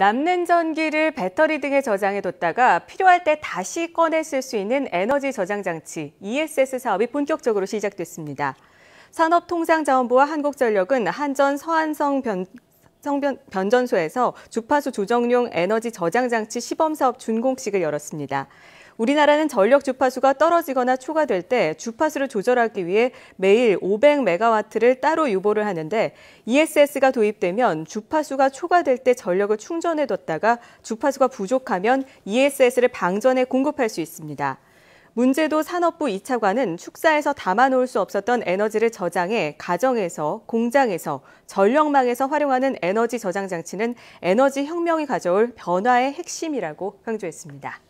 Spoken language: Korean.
남는 전기를 배터리 등에 저장해뒀다가 필요할 때 다시 꺼내 쓸 수 있는 에너지 저장 장치 ESS 사업이 본격적으로 시작됐습니다. 산업통상자원부와 한국전력은 한전 서한성 변, 성변, 변전소에서 주파수 조정용 에너지 저장 장치 시범 사업 준공식을 열었습니다. 우리나라는 전력 주파수가 떨어지거나 초과될 때 주파수를 조절하기 위해 매일 500메가와트를 따로 유보를 하는데 ESS가 도입되면 주파수가 초과될 때 전력을 충전해 뒀다가 주파수가 부족하면 ESS를 방전에 공급할 수 있습니다. 문제도 산업부 2차관은 축사에서 담아놓을 수 없었던 에너지를 저장해 가정에서, 공장에서, 전력망에서 활용하는 에너지 저장 장치는 에너지 혁명이 가져올 변화의 핵심이라고 강조했습니다.